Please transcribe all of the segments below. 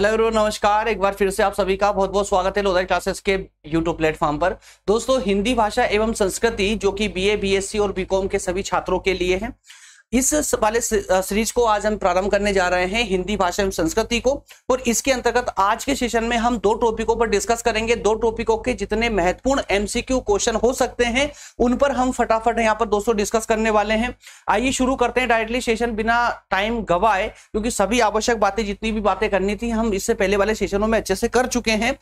hello everyone नमस्कार एक बार फिर से आप सभी का बहुत बहुत स्वागत है लोधा क्लासेस के यूट्यूब प्लेटफॉर्म पर दोस्तों हिंदी भाषा एवं संस्कृति जो कि बीए बीएससी और बीकॉम के सभी छात्रों के लिए है इस वाले सीरीज को आज हम प्रारंभ करने जा रहे हैं हिंदी भाषा एवं संस्कृति को और इसके अंतर्गत आज के सेशन में हम दो टॉपिकों पर डिस्कस करेंगे दो टॉपिकों के जितने महत्वपूर्ण एमसीक्यू क्वेश्चन हो सकते हैं उन पर हम फटाफट यहाँ पर दोस्तों डिस्कस करने वाले हैं आइए शुरू करते हैं डायरेक्टली सेशन बिना टाइम गवाए क्योंकि सभी आवश्यक बातें जितनी भी बातें करनी थी हम इससे पहले वाले सेशनों में अच्छे से कर चुके हैं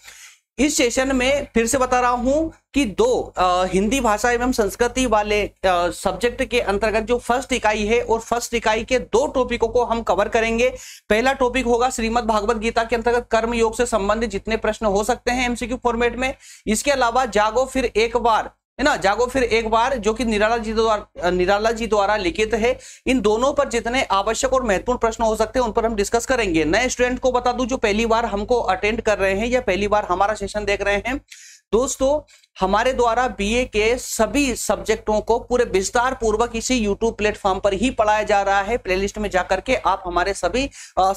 इस सेशन में फिर से बता रहा हूं कि दो आ, हिंदी भाषा एवं संस्कृति वाले आ, सब्जेक्ट के अंतर्गत जो फर्स्ट इकाई है और फर्स्ट इकाई के दो टॉपिकों को हम कवर करेंगे पहला टॉपिक होगा श्रीमद भागवत गीता के अंतर्गत कर्म योग से संबंधित जितने प्रश्न हो सकते हैं एमसीक्यू फॉर्मेट में इसके अलावा जागो फिर एक बार है ना जागो फिर एक बार जो कि निराला जी द्वारा निराला जी द्वारा लिखित है इन दोनों पर जितने आवश्यक और महत्वपूर्ण प्रश्न हो सकते हैं उन पर हम डिस्कस करेंगे नए स्टूडेंट को बता दूं जो पहली बार हमको अटेंड कर रहे हैं या पहली बार हमारा सेशन देख रहे हैं दोस्तों हमारे द्वारा बीए के सभी सब्जेक्टों को पूरे विस्तार पूर्वक इसी यूट्यूब प्लेटफॉर्म पर ही पढ़ाया जा रहा है प्लेलिस्ट में जाकर के आप हमारे सभी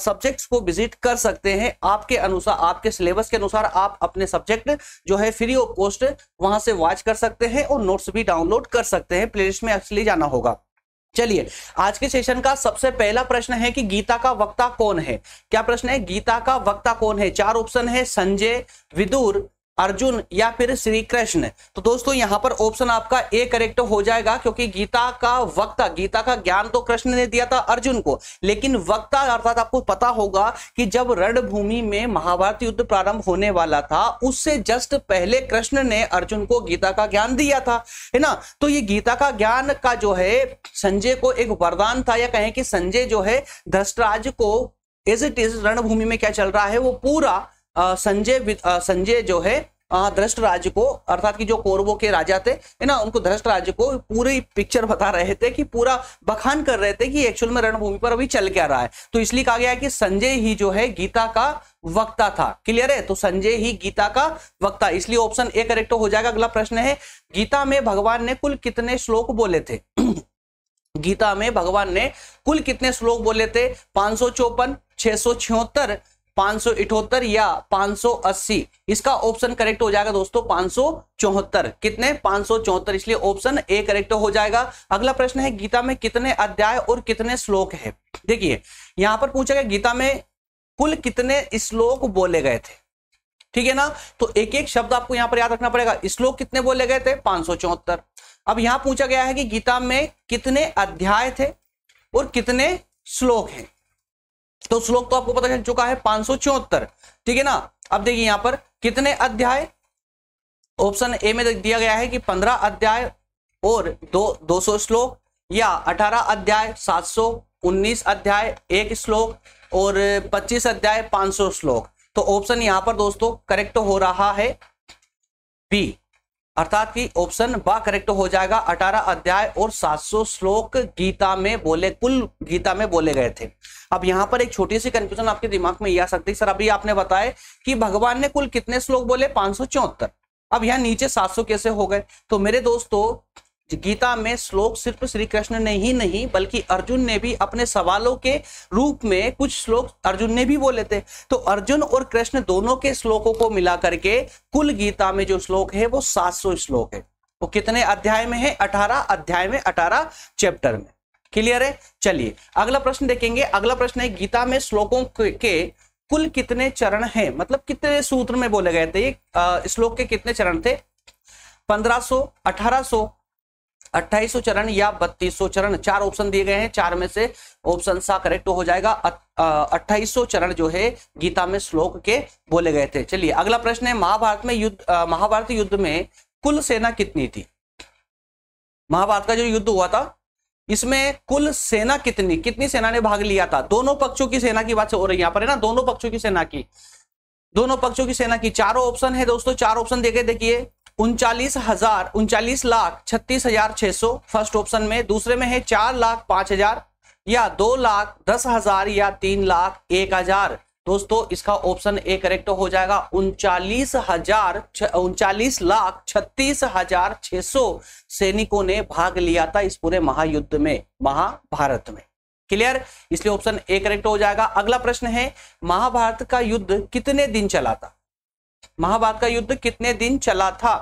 सब्जेक्ट्स को विजिट कर सकते हैं आपके अनुसार आपके सिलेबस के अनुसार आप अपने सब्जेक्ट जो है फ्री ऑफ कॉस्ट वहां से वॉच कर सकते हैं और नोट्स भी डाउनलोड कर सकते हैं प्ले में एक्चुअली जाना होगा चलिए आज के सेशन का सबसे पहला प्रश्न है कि गीता का वक्ता कौन है क्या प्रश्न है गीता का वक्ता कौन है चार ऑप्शन है संजय विदुर अर्जुन या फिर श्री कृष्ण तो दोस्तों यहां पर ऑप्शन आपका ए करेक्ट हो जाएगा क्योंकि गीता का वक्ता गीता का ज्ञान तो कृष्ण ने दिया था अर्जुन को लेकिन वक्ता अर्थात आपको पता होगा कि जब रणभूमि में महाभारत युद्ध प्रारंभ होने वाला था उससे जस्ट पहले कृष्ण ने अर्जुन को गीता का ज्ञान दिया था है ना तो ये गीता का ज्ञान का जो है संजय को एक वरदान था या कहें कि संजय जो है धष्टराज को एज इट इज रणभूमि में क्या चल रहा है वो पूरा संजय संजय जो है हाँ, धृष्ट राज्य को अर्थात कि जो कौरवों के राजा थे है ना उनको धृष्ट राज्य को पूरी पिक्चर बता रहे थे कि पूरा बखान कर रहे थे कि एक्चुअल में रणभूमि पर अभी चल क्या रहा है तो इसलिए कहा गया है कि संजय ही जो है गीता का वक्ता था क्लियर है तो संजय ही गीता का वक्ता इसलिए ऑप्शन ए करेक्ट हो जाएगा अगला प्रश्न है गीता में भगवान ने कुल कितने श्लोक बोले थे गीता में भगवान ने कुल कितने श्लोक बोले थे पांच सौ चौपन छह सौ छिहत्तर 578 या 580 इसका ऑप्शन करेक्ट हो जाएगा दोस्तों पांच कितने पांच इसलिए ऑप्शन ए करेक्ट हो जाएगा अगला प्रश्न है गीता में कितने अध्याय और कितने श्लोक है देखिए यहां पर पूछा गया गीता में कुल कितने श्लोक बोले गए थे ठीक है ना तो एक एक शब्द आपको यहां पर याद रखना पड़ेगा श्लोक कितने बोले गए थे पांच अब यहां पूछा गया है कि गीता में कितने अध्याय थे और कितने श्लोक हैं तो श्लोक तो आपको पता चल चुका है पांच ठीक है ना अब देखिए यहां पर कितने अध्याय ऑप्शन ए में दिया गया है कि पंद्रह अध्याय और दो दो सौ श्लोक या अठारह अध्याय सात सौ उन्नीस अध्याय एक श्लोक और पच्चीस अध्याय पांच सौ श्लोक तो ऑप्शन यहां पर दोस्तों करेक्ट हो रहा है बी अर्थात कि ऑप्शन बा करेक्ट हो जाएगा अठारह अध्याय और 700 श्लोक गीता में बोले कुल गीता में बोले गए थे अब यहाँ पर एक छोटी सी कंफ्यूजन आपके दिमाग में आ सकती है सर अभी आपने बताया कि भगवान ने कुल कितने श्लोक बोले पांच अब यहाँ नीचे 700 कैसे हो गए तो मेरे दोस्तों गीता में श्लोक सिर्फ श्री कृष्ण ने ही नहीं बल्कि अर्जुन ने भी अपने सवालों के रूप में कुछ श्लोक अर्जुन ने भी बोले थे तो अर्जुन और कृष्ण दोनों के श्लोकों को मिला करके कुल गीता में जो श्लोक है वो 700 श्लोक है वो तो कितने अध्याय में है 18 अध्याय में 18 चैप्टर में क्लियर है चलिए अगला प्रश्न देखेंगे अगला प्रश्न है गीता में श्लोकों के कुल कितने चरण है मतलब कितने सूत्र में बोले गए थे श्लोक के कितने चरण थे 1500, सो अट्ठाईस चरण या बत्तीस चरण चार ऑप्शन दिए गए हैं चार में से ऑप्शन सा करेक्ट हो जाएगा अट्ठाईस चरण जो है गीता में श्लोक के बोले गए थे चलिए अगला प्रश्न है महाभारत में युद्ध महाभारत युद्ध में कुल सेना कितनी थी महाभारत का जो युद्ध हुआ था इसमें कुल सेना कितनी कितनी सेना ने भाग लिया था दोनों पक्षों की सेना की बात हो रही है यहाँ पर है ना दोनों पक्षों की सेना की दोनों पक्षों की सेना की चारों ऑप्शन है दोस्तों चार ऑप्शन देखे देखिए उनचालीस हजार उनचालीस लाख छत्तीस हजार छह सौ फर्स्ट ऑप्शन में दूसरे में है चार लाख पांच हजार या दो लाख दस हजार या तीन लाख एक हजार दोस्तों इसका ऑप्शन ए करेक्ट हो जाएगा उनचालीस हजार उनचालीस लाख छत्तीस हजार छह सौ सैनिकों ने भाग लिया था इस पूरे महायुद्ध में महाभारत में क्लियर इसलिए ऑप्शन ए करेक्ट हो जाएगा अगला प्रश्न है महाभारत का युद्ध कितने दिन चला था महाभारत का युद्ध कितने दिन चला था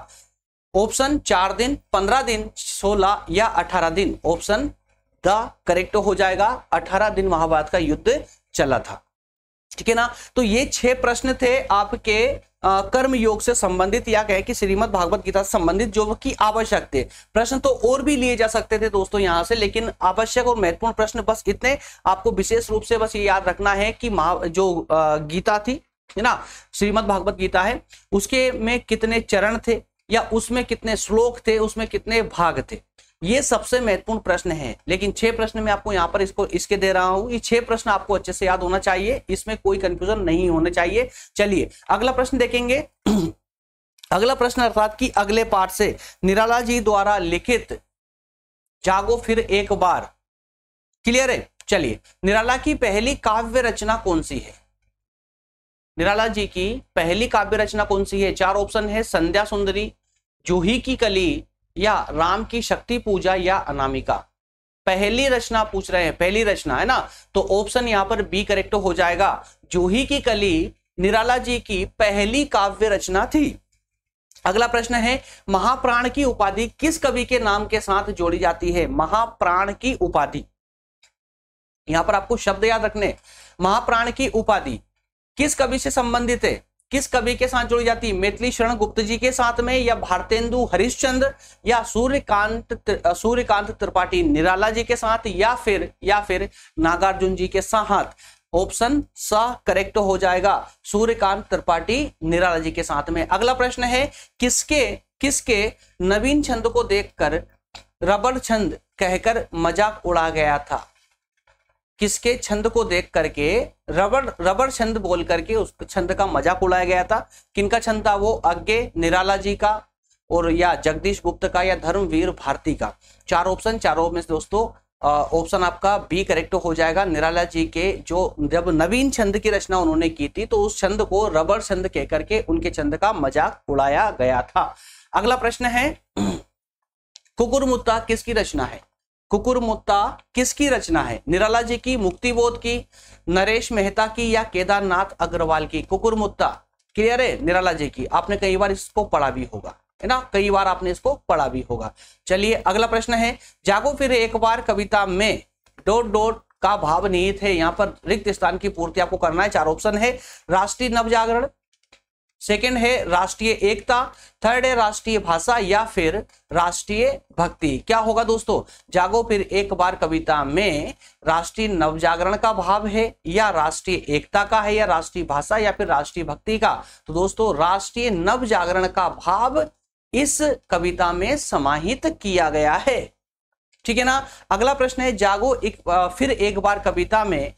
ऑप्शन चार दिन पंद्रह दिन सोलह या अठारह दिन ऑप्शन द करेक्ट हो जाएगा अठारह दिन महाभारत का युद्ध चला था ठीक है ना तो ये छह प्रश्न थे आपके कर्म योग से संबंधित या कहे कि श्रीमद भागवत गीता से संबंधित जो कि आवश्यक थे प्रश्न तो और भी लिए जा सकते थे दोस्तों यहां से लेकिन आवश्यक और महत्वपूर्ण प्रश्न बस इतने आपको विशेष रूप से बस ये याद रखना है कि महा जो गीता थी है ना श्रीमद भागवत गीता है उसके में कितने चरण थे या उसमें कितने श्लोक थे उसमें कितने भाग थे ये सबसे महत्वपूर्ण प्रश्न है लेकिन छह प्रश्न में आपको यहाँ पर इसको इसके दे रहा हूं ये छह प्रश्न आपको अच्छे से याद होना चाहिए इसमें कोई कंफ्यूजन नहीं होना चाहिए चलिए अगला प्रश्न देखेंगे अगला प्रश्न अर्थात कि अगले पाठ से निराला जी द्वारा लिखित जागो फिर एक बार क्लियर है चलिए निराला की पहली काव्य रचना कौन सी है निराला जी की पहली काव्य रचना कौन सी है चार ऑप्शन है संध्या सुंदरी जूही की कली या राम की शक्ति पूजा या अनामिका पहली रचना पूछ रहे हैं पहली रचना है ना तो ऑप्शन यहां पर बी करेक्ट हो जाएगा जूही की कली निराला जी की पहली काव्य रचना थी अगला प्रश्न है महाप्राण की उपाधि किस कवि के नाम के साथ जोड़ी जाती है महाप्राण की उपाधि यहां पर आपको शब्द याद रखने महाप्राण की उपाधि किस कवि से संबंधित है किस कवि के साथ जुड़ी जाती है मैथिली शरण गुप्त जी के साथ में या भारतेंदु हरिश्चंद्र या सूर्यकांत सूर्यकांत त्रिपाठी निराला जी के साथ या फिर या फिर नागार्जुन जी के साथ ऑप्शन सा करेक्ट हो जाएगा सूर्यकांत त्रिपाठी निराला जी के साथ में अगला प्रश्न है किसके किसके नवीन छंद को देखकर रबर छंद कहकर मजाक उड़ा गया था किसके छंद को देख करके रबर रबर छंद बोल करके उस छंद का मजाक उड़ाया गया था किनका छंद था वो अज्ञे निराला जी का और या जगदीश गुप्त का या धर्मवीर भारती का चार ऑप्शन चारों में से दोस्तों ऑप्शन आपका बी करेक्ट हो जाएगा निराला जी के जो जब नवीन छंद की रचना उन्होंने की थी तो उस छंद को रबर छंद कह करके उनके छंद का मजाक उड़ाया गया था अगला प्रश्न है कुकुर मुत्ता किसकी रचना है कुकुरमुत्ता किसकी रचना है निराला जी की मुक्तिबोध की नरेश मेहता की या केदारनाथ अग्रवाल की कुकुरमुत्ता क्लियर है निराला जी की आपने कई बार इसको पढ़ा भी होगा है ना कई बार आपने इसको पढ़ा भी होगा चलिए अगला प्रश्न है जागो फिर एक बार कविता में डोट डोट का भाव निहित है यहाँ पर रिक्त स्थान की पूर्ति आपको करना है चार ऑप्शन है राष्ट्रीय नवजागरण सेकंड है राष्ट्रीय एकता थर्ड है राष्ट्रीय भाषा या फिर राष्ट्रीय भक्ति क्या होगा दोस्तों जागो फिर एक बार कविता में राष्ट्रीय नवजागरण का भाव है या राष्ट्रीय एकता का है या राष्ट्रीय भाषा या फिर राष्ट्रीय भक्ति का तो दोस्तों राष्ट्रीय नवजागरण का भाव इस कविता में समाहित किया गया है ठीक है ना अगला प्रश्न है जागो एक, फिर एक बार कविता में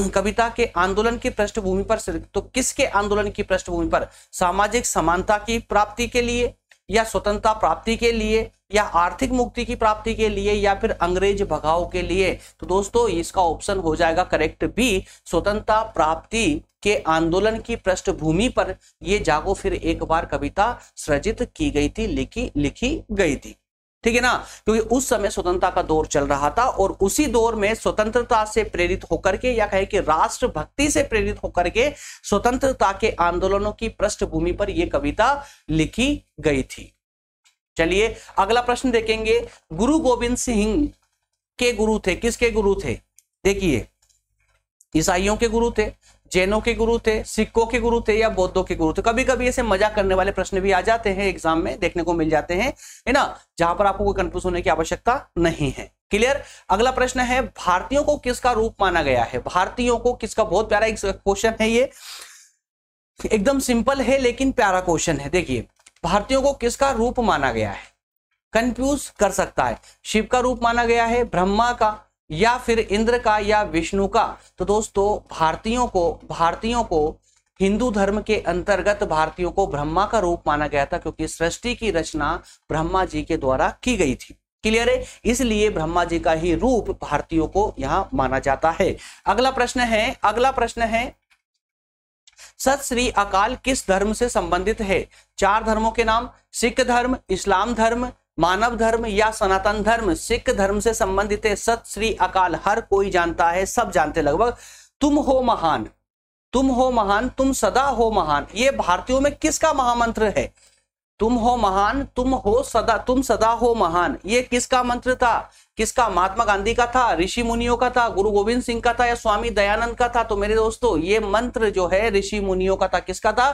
कविता के आंदोलन की पृष्ठभूमि पर तो किसके आंदोलन की पृष्ठभूमि पर सामाजिक समानता की प्राप्ति के लिए या स्वतंत्रता प्राप्ति के लिए या आर्थिक मुक्ति की प्राप्ति के लिए या फिर अंग्रेज भगाव के लिए तो दोस्तों इसका ऑप्शन हो जाएगा करेक्ट बी स्वतंत्रता प्राप्ति के आंदोलन की पृष्ठभूमि पर यह जागो फिर एक बार कविता सृजित की गई थी लिखी लिखी गई थी ठीक है ना क्योंकि उस समय स्वतंत्रता का दौर चल रहा था और उसी दौर में स्वतंत्रता से प्रेरित होकर के या कहे कि राष्ट्रभक्ति से प्रेरित होकर के स्वतंत्रता के आंदोलनों की पृष्ठभूमि पर यह कविता लिखी गई थी चलिए अगला प्रश्न देखेंगे गुरु गोविंद सिंह के गुरु थे किसके गुरु थे देखिए ईसाइयों के गुरु थे जैनों के गुरु थे सिखों के गुरु थे या बौद्धों के गुरु थे कभी कभी ऐसे मजाक करने वाले प्रश्न भी आ जाते हैं एग्जाम में देखने को मिल जाते हैं है ना जहां पर आपको कोई कंफ्यूज होने की आवश्यकता नहीं है क्लियर अगला प्रश्न है भारतीयों को किसका रूप माना गया है भारतीयों को किसका बहुत प्यारा क्वेश्चन है ये एकदम सिंपल है लेकिन प्यारा क्वेश्चन है देखिए भारतीयों को किसका रूप माना गया है कंफ्यूज कर सकता है शिव का रूप माना गया है ब्रह्मा का या फिर इंद्र का या विष्णु का तो दोस्तों भारतीयों को भारतीयों को हिंदू धर्म के अंतर्गत भारतीयों को ब्रह्मा का रूप माना गया था क्योंकि सृष्टि की रचना ब्रह्मा जी के द्वारा की गई थी क्लियर है इसलिए ब्रह्मा जी का ही रूप भारतीयों को यहां माना जाता है अगला प्रश्न है अगला प्रश्न है सत श्री अकाल किस धर्म से संबंधित है चार धर्मों के नाम सिख धर्म इस्लाम धर्म मानव धर्म या सनातन धर्म सिख धर्म से संबंधित है सत श्री अकाल हर कोई जानता है सब जानते लगभग तुम हो महान तुम हो महान तुम सदा हो महान ये भारतीयों में किसका महामंत्र है तुम हो महान तुम हो सदा तुम सदा हो महान ये किसका मंत्र था किसका महात्मा गांधी का था ऋषि मुनियों का था गुरु गोविंद सिंह का था या स्वामी दयानंद का था तो मेरे दोस्तों ये मंत्र जो है ऋषि मुनियों का था किसका था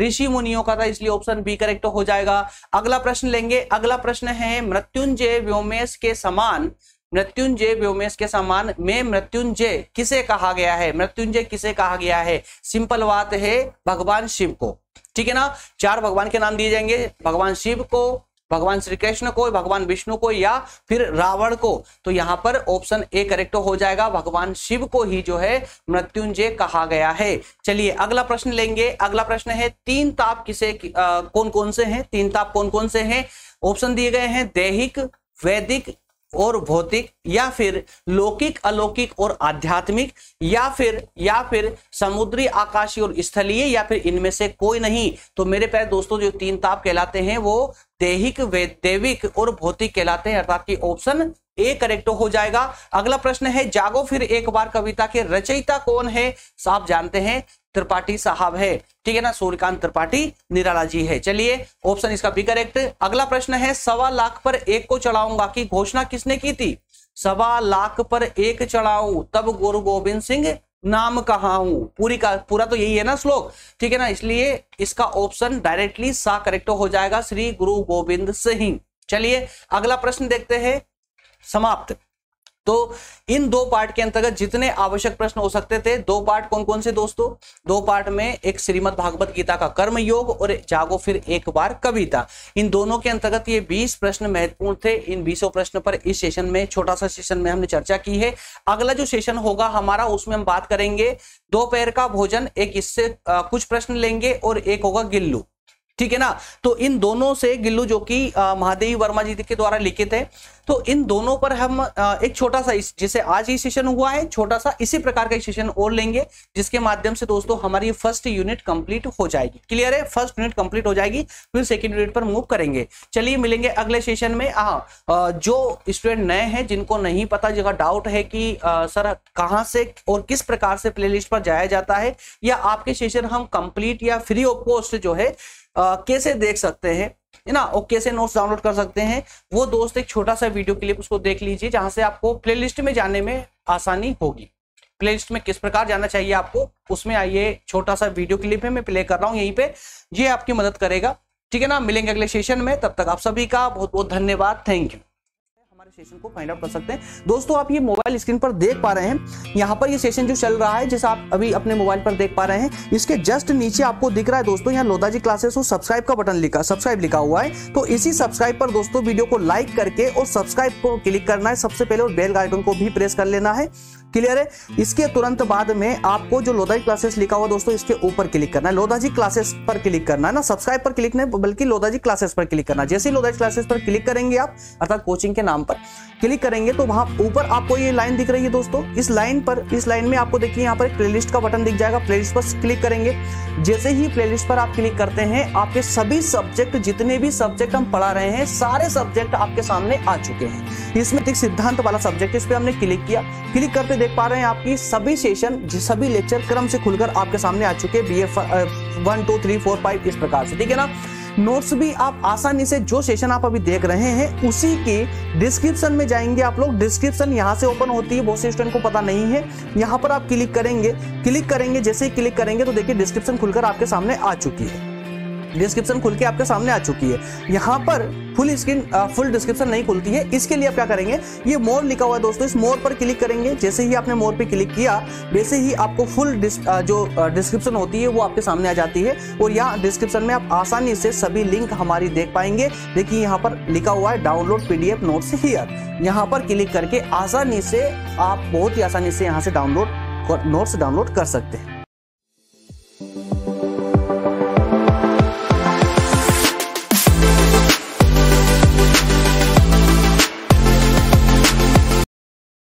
ऋषि मुनियों का था इसलिए ऑप्शन बी करेक्ट हो जाएगा अगला प्रश्न लेंगे अगला प्रश्न है मृत्युंजय व्योमेश के समान मृत्युंजय व्योमेश के समान में मृत्युंजय किसे कहा गया है मृत्युंजय किसे कहा गया है सिंपल बात है भगवान शिव को ठीक है ना चार भगवान के नाम दिए जाएंगे भगवान शिव को भगवान श्री कृष्ण को भगवान विष्णु को या फिर रावण को तो यहाँ पर ऑप्शन ए करेक्ट हो जाएगा भगवान शिव को ही जो है मृत्युंजय कहा गया है चलिए अगला प्रश्न लेंगे अगला प्रश्न है तीन ताप किसे कौन कौन से हैं तीन ताप कौन कौन से हैं ऑप्शन दिए गए हैं दैहिक वैदिक और भौतिक या फिर लौकिक अलौकिक और आध्यात्मिक या फिर या फिर समुद्री आकाशीय और स्थलीय या फिर इनमें से कोई नहीं तो मेरे प्यारे दोस्तों जो तीन ताप कहलाते हैं वो देहिक देविक और भौतिक कहलाते हैं अर्थात कि ऑप्शन ए करेक्ट हो जाएगा अगला प्रश्न है जागो फिर एक बार कविता के रचयिता कौन है आप जानते हैं त्रिपाठी साहब है ठीक है ना सूर्यकांत त्रिपाठी निराला जी है चलिए ऑप्शन इसका भी करेक्ट अगला प्रश्न है सवा लाख पर एक को चढ़ाऊंगा की घोषणा किसने की थी सवा लाख पर एक चढ़ाऊ तब गुरु गोविंद सिंह नाम कहा हूं पूरी का पूरा तो यही है ना श्लोक ठीक है ना इसलिए इसका ऑप्शन डायरेक्टली सा करेक्ट हो जाएगा श्री गुरु गोविंद सिंह चलिए अगला प्रश्न देखते हैं समाप्त तो इन दो पार्ट के अंतर्गत जितने आवश्यक प्रश्न हो सकते थे दो पार्ट कौन कौन से दोस्तों दो पार्ट में एक श्रीमद भागवत गीता का कर्म योग और जागो फिर एक बार कविता इन दोनों के अंतर्गत ये 20 प्रश्न महत्वपूर्ण थे इन 20 प्रश्न पर इस सेशन में छोटा सा सेशन में हमने चर्चा की है अगला जो सेशन होगा हमारा उसमें हम बात करेंगे दोपहर का भोजन एक इससे कुछ प्रश्न लेंगे और एक होगा गिल्लू ठीक है ना तो इन दोनों से गिल्लू जो कि महादेवी वर्मा जी के द्वारा लिखित है तो इन दोनों पर हम एक छोटा सा जिसे आज ही सेशन हुआ है छोटा सा इसी प्रकार का सेशन और लेंगे जिसके माध्यम से दोस्तों हमारी फर्स्ट यूनिट कंप्लीट हो जाएगी क्लियर है फर्स्ट यूनिट कंप्लीट हो जाएगी फिर सेकेंड यूनिट पर मूव करेंगे चलिए मिलेंगे अगले सेशन में हाँ जो स्टूडेंट नए हैं जिनको नहीं पता जिनका डाउट है कि आ, सर कहाँ से और किस प्रकार से प्ले पर जाया जाता है या आपके सेशन हम कंप्लीट या फ्री ऑफ कॉस्ट जो है कैसे देख सकते हैं है ना ओके से नोट्स डाउनलोड कर सकते हैं वो दोस्त एक छोटा सा वीडियो क्लिप उसको देख लीजिए जहां से आपको प्ले में जाने में आसानी होगी प्ले में किस प्रकार जाना चाहिए आपको उसमें आइए छोटा सा वीडियो क्लिप है मैं प्ले कर रहा हूँ यहीं पे ये आपकी मदद करेगा ठीक है ना मिलेंगे अगले सेशन में तब तक आप सभी का बहुत बहुत धन्यवाद थैंक यू हमारे सेशन को फाइंड आउट कर सकते हैं दोस्तों आप ये मोबाइल स्क्रीन पर देख पा रहे हैं यहाँ पर ये सेशन जो चल रहा है जैसे आप अभी अपने मोबाइल पर देख पा रहे हैं इसके जस्ट नीचे आपको दिख रहा है दोस्तों यहाँ लोदाजी क्लासेस और सब्सक्राइब का बटन लिखा सब्सक्राइब लिखा हुआ है तो इसी सब्सक्राइब पर दोस्तों वीडियो को लाइक करके और सब्सक्राइब को क्लिक करना है सबसे पहले और बेल आइकन को भी प्रेस कर लेना है क्लियर है इसके तुरंत बाद में आपको जो लोधाजी क्लासेस लिखा हुआ दोस्तों इसके ऊपर क्लिक करना है लोधाजी क्लासेस पर क्लिक करना है ना सब्सक्राइब पर क्लिक नहीं बल्कि लोधाजी क्लासेस पर क्लिक करना जैसे लोधाजी क्लासेस पर क्लिक करेंगे आप अर्थात कोचिंग के नाम पर क्लिक करेंगे तो वहां ऊपर आपको ये लाइन दिख रही है दोस्तों इस लाइन पर इस लाइन में आपको देखिए यहाँ पर प्ले लिस्ट का बटन दिख जाएगा प्लेलिस्ट पर क्लिक करेंगे जैसे ही प्लेलिस्ट पर आप क्लिक करते हैं आपके सभी सब्जेक्ट जितने भी सब्जेक्ट हम पढ़ा रहे हैं सारे सब्जेक्ट आपके सामने आ चुके हैं इसमें सिद्धांत वाला सब्जेक्ट इस पर हमने क्लिक किया क्लिक करते देख पा रहे हैं आपकी सभी सेशन सभी लेक्चर क्रम से खुलकर आपके सामने आ चुके B F one two three four five इस प्रकार से ठीक है ना नोट्स भी आप आसानी से जो सेशन आप अभी देख रहे हैं उसी के डिस्क्रिप्शन में जाएंगे आप लोग डिस्क्रिप्शन यहाँ से ओपन होती है बहुत से स्टूडेंट को पता नहीं है यहाँ पर आप क्लिक करेंगे क्लिक करेंगे जैसे ही क्लिक करेंगे तो देखिए डिस्क्रिप्शन खुलकर आपके सामने आ चुकी है डिस्क्रिप्शन खुल के आपके सामने आ चुकी है यहाँ पर फुल स्क्रीन फुल डिस्क्रिप्शन नहीं खुलती है इसके लिए आप क्या करेंगे ये मोर लिखा हुआ है दोस्तों इस मोर पर क्लिक करेंगे जैसे ही आपने मोर पे क्लिक किया वैसे ही आपको फुल जो डिस्क्रिप्शन होती है वो आपके सामने आ जाती है और यहाँ डिस्क्रिप्शन में आप आसानी से सभी लिंक हमारी देख पाएंगे देखिए यहाँ पर लिखा हुआ है डाउनलोड पीडीएफ नोट्स हियर यहाँ पर क्लिक करके आसानी से आप बहुत ही आसानी से यहाँ से डाउनलोड नोट्स डाउनलोड कर सकते हैं